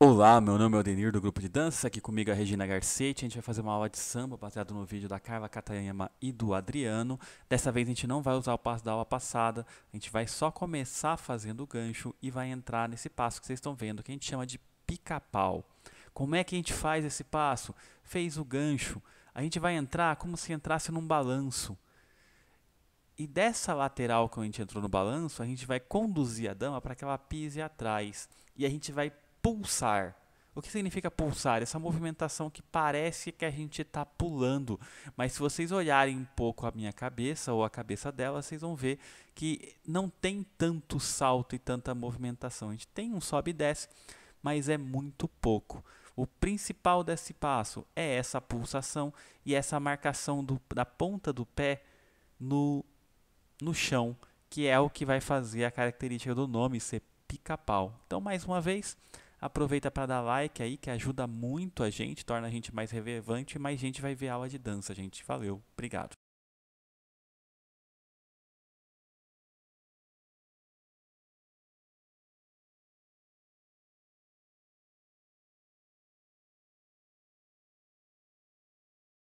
Olá, meu nome é Odenir do grupo de dança, aqui comigo é a Regina Garcete. A gente vai fazer uma aula de samba baseado no vídeo da Carla Catayama e do Adriano. Dessa vez a gente não vai usar o passo da aula passada, a gente vai só começar fazendo o gancho e vai entrar nesse passo que vocês estão vendo, que a gente chama de pica-pau. Como é que a gente faz esse passo? Fez o gancho, a gente vai entrar como se entrasse num balanço. E dessa lateral que a gente entrou no balanço, a gente vai conduzir a dama para que ela pise atrás. E a gente vai pulsar. O que significa pulsar? Essa movimentação que parece que a gente está pulando, mas se vocês olharem um pouco a minha cabeça ou a cabeça dela, vocês vão ver que não tem tanto salto e tanta movimentação. A gente tem um sobe e desce, mas é muito pouco. O principal desse passo é essa pulsação e essa marcação do, da ponta do pé no, no chão, que é o que vai fazer a característica do nome ser pica-pau. Então, mais uma vez. Aproveita para dar like aí, que ajuda muito a gente, torna a gente mais relevante e mais gente vai ver aula de dança, gente. Valeu, obrigado.